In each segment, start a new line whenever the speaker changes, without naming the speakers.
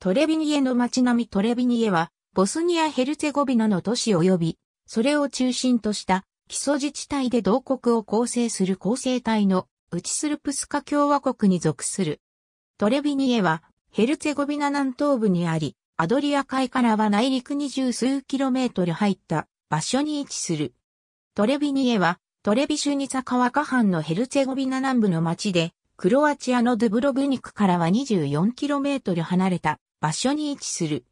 トレビニエの街並みトレビニエは、ボスニア・ヘルツェゴビナの都市及び、それを中心とした基礎自治体で同国を構成する構成体のウチスルプスカ共和国に属する。トレビニエは、ヘルツェゴビナ南東部にあり、アドリア海からは内陸二十数キロメートル入った場所に位置する。トレビニエは、トレビシュニツァ川下半のヘルツェゴビナ南部の町で、クロアチアのドゥブロブニクからは2 4トル離れた場所に位置する。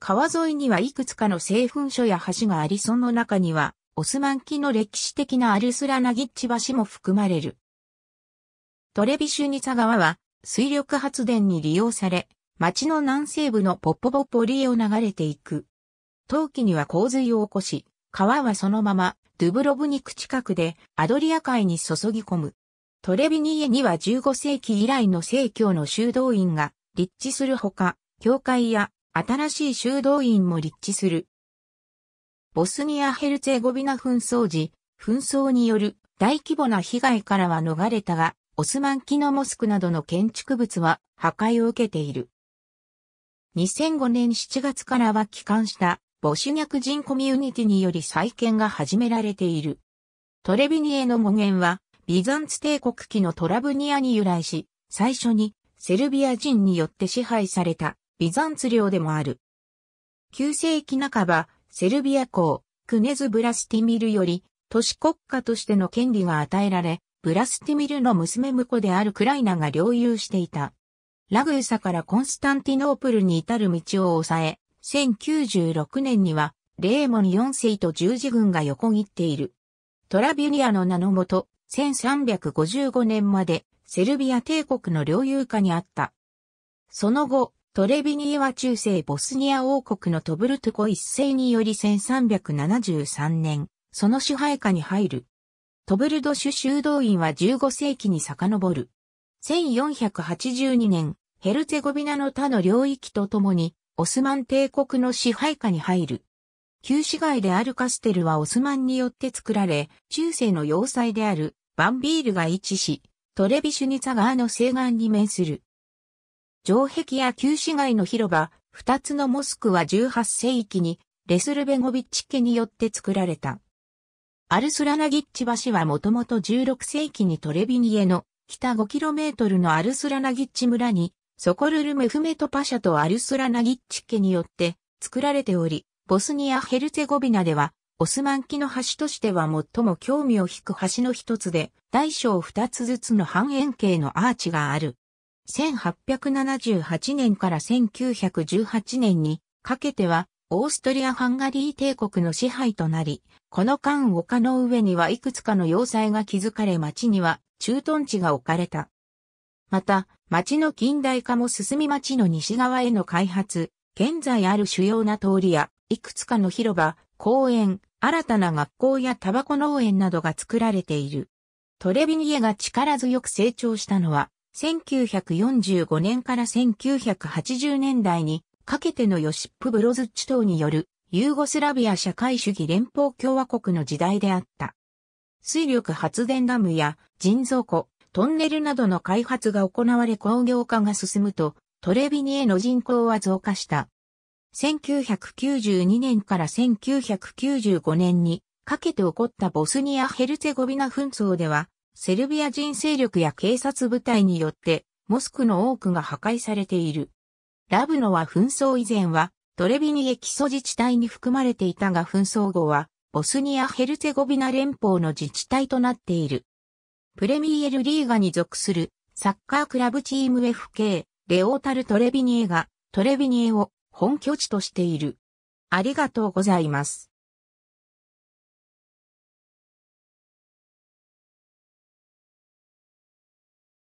川沿いにはいくつかの製粉所や橋がありその中には、オスマン期の歴史的なアルスラナギッチ橋も含まれる。トレビシュニツァ川は水力発電に利用され、町の南西部のポッポポポリへを流れていく。冬季には洪水を起こし、川はそのままドゥブロブニク近くでアドリア海に注ぎ込む。トレビニエには15世紀以来の聖教の修道院が立地するほか、教会や新しい修道院も立地する。ボスニア・ヘルツェゴビナ紛争時、紛争による大規模な被害からは逃れたが、オスマンキのモスクなどの建築物は破壊を受けている。2005年7月からは帰還したボシュニャク人コミュニティにより再建が始められている。トレビニエの語源はビザンツ帝国期のトラブニアに由来し、最初にセルビア人によって支配されたビザンツ領でもある。9世紀半ば、セルビア公、クネズ・ブラスティミルより、都市国家としての権利が与えられ、ブラスティミルの娘婿であるクライナが領有していた。ラグーサからコンスタンティノープルに至る道を抑え、1096年には、レーモン4世と十字軍が横切っている。トラビュニアの名のもと、1355年までセルビア帝国の領有下にあった。その後、トレビニーは中世ボスニア王国のトブルトコ一世により1373年、その支配下に入る。トブルドシュ修道院は15世紀に遡る。1482年、ヘルツェゴビナの他の領域とともに、オスマン帝国の支配下に入る。旧市街であるカステルはオスマンによって作られ、中世の要塞であるバンビールが位置し、トレビシュニツァ川の西岸に面する。城壁や旧市街の広場、二つのモスクは18世紀にレスルベゴビッチ家によって作られた。アルスラナギッチ橋はもともと16世紀にトレビニエの北 5km のアルスラナギッチ村にソコルルメフメトパシャとアルスラナギッチ家によって作られており、ボスニア・ヘルツェゴビナではオスマン期の橋としては最も興味を引く橋の一つで、大小二つずつの半円形のアーチがある。1878年から1918年にかけては、オーストリア・ハンガリー帝国の支配となり、この間丘の上にはいくつかの要塞が築かれ町には駐屯地が置かれた。また、町の近代化も進み町の西側への開発、現在ある主要な通りや、いくつかの広場、公園、新たな学校やタバコ農園などが作られている。トレビニエが力強く成長したのは、1945年から1980年代にかけてのヨシップ・ブロズッチ等によるユーゴスラビア社会主義連邦共和国の時代であった。水力発電ダムや人造湖、トンネルなどの開発が行われ工業化が進むと、トレビニエの人口は増加した。1992年から1995年にかけて起こったボスニア・ヘルツェゴビナ紛争では、セルビア人勢力や警察部隊によってモスクの多くが破壊されている。ラブノは紛争以前はトレビニエ基礎自治体に含まれていたが紛争後はボスニア・ヘルツェゴビナ連邦の自治体となっている。プレミエルリーガに属するサッカークラブチーム FK レオータル・トレビニエがトレビニエを本拠地としている。ありがとうございます。